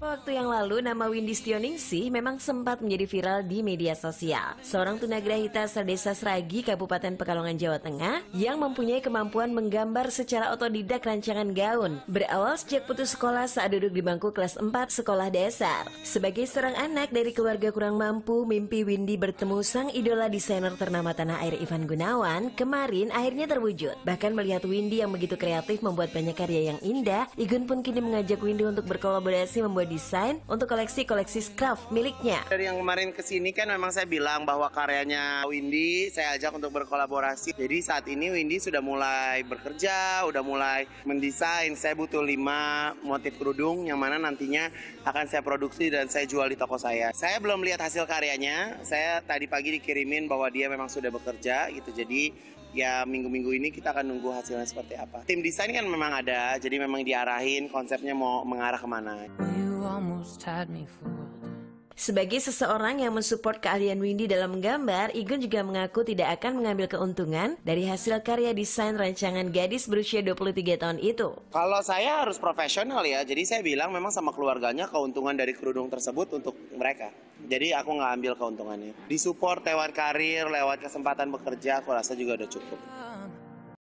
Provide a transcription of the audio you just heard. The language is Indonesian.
Waktu yang lalu, nama Windy Stioningsi memang sempat menjadi viral di media sosial. Seorang tunagrahita asal desa Seragi, Kabupaten Pekalongan, Jawa Tengah, yang mempunyai kemampuan menggambar secara otodidak rancangan gaun. Berawal sejak putus sekolah saat duduk di bangku kelas 4 sekolah dasar. Sebagai seorang anak dari keluarga kurang mampu, mimpi Windy bertemu sang idola desainer ternama tanah air Ivan Gunawan, kemarin akhirnya terwujud. Bahkan melihat Windy yang begitu kreatif membuat banyak karya yang indah, Igun pun kini mengajak Windy untuk berkolaborasi membuat desain untuk koleksi-koleksi scarf miliknya. Dari yang kemarin kesini kan memang saya bilang bahwa karyanya Windy saya ajak untuk berkolaborasi. Jadi saat ini Windy sudah mulai bekerja, sudah mulai mendesain. Saya butuh 5 motif kerudung yang mana nantinya akan saya produksi dan saya jual di toko saya. Saya belum lihat hasil karyanya. Saya tadi pagi dikirimin bahwa dia memang sudah bekerja gitu. Jadi ya minggu-minggu ini kita akan nunggu hasilnya seperti apa. Tim desain kan memang ada, jadi memang diarahin konsepnya mau mengarah kemana. You almost had me fooled. Sebagai seseorang yang mensupport keahlian Windy dalam menggambar, Igun juga mengaku tidak akan mengambil keuntungan dari hasil karya desain rancangan gadis berusia 23 tahun itu. Kalau saya harus profesional ya, jadi saya bilang memang sama keluarganya keuntungan dari kerudung tersebut untuk mereka. Jadi aku nggak ambil keuntungannya. Disupport lewat karir, lewat kesempatan bekerja, aku rasa juga udah cukup.